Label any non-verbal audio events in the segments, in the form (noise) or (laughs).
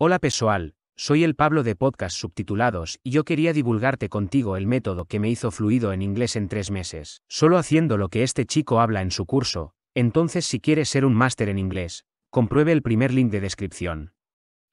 Hola pessoal. soy el Pablo de Podcast Subtitulados y yo quería divulgarte contigo el método que me hizo fluido en inglés en tres meses, solo haciendo lo que este chico habla en su curso, entonces si quieres ser un máster en inglés, compruebe el primer link de descripción.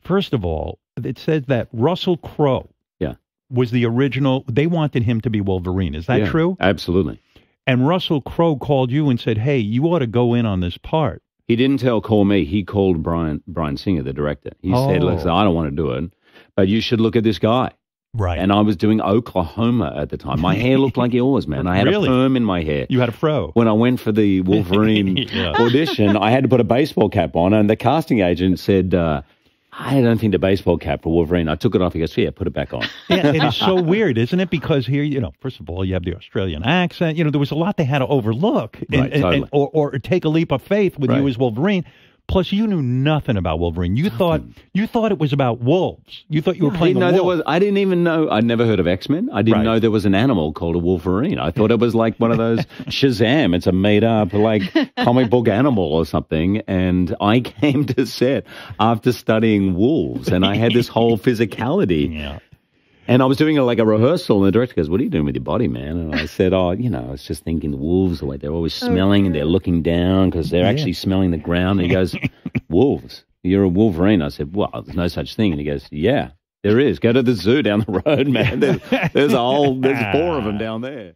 First of all, it says that Russell Crowe yeah. was the original, they wanted him to be Wolverine, is that true? Absolutely. And Russell Crowe called you and said, hey, you ought to go in on this part. He didn't tell call me. He called Brian Brian Singer, the director. He oh. said, "Look, oh. I don't want to do it, but you should look at this guy." Right. And I was doing Oklahoma at the time. My hair looked like yours, man. I had really? a perm in my hair. You had a fro. When I went for the Wolverine (laughs) yeah. audition, I had to put a baseball cap on, and the casting agent said, uh, I don't think the baseball cap for Wolverine. I took it off. He goes, yeah, put it back on. (laughs) yeah, it is so weird, isn't it? Because here, you know, first of all, you have the Australian accent. You know, there was a lot they had to overlook and, right, totally. and, or, or take a leap of faith with right. you as Wolverine Plus, you knew nothing about Wolverine. You nothing. thought you thought it was about wolves. You thought you were playing. I didn't know wolf. there was. I didn't even know. I never heard of X Men. I didn't right. know there was an animal called a Wolverine. I thought it was like one of those (laughs) Shazam. It's a made up like comic book animal or something. And I (laughs) came to set after studying wolves, and I had this whole physicality. (laughs) Yeah. And I was doing a, like a rehearsal, and the director goes, "What are you doing with your body, man?" And I said, "Oh, you know, I was just thinking the wolves are like they're always oh, smelling and they're looking down because they're actually smelling the ground." And he goes, (laughs) "Wolves, you're a wolverine." I said, "Well, there's no such thing." And he goes, "Yeah, there is. Go to the zoo down the road, man. There's, there's a whole there's four of them down there."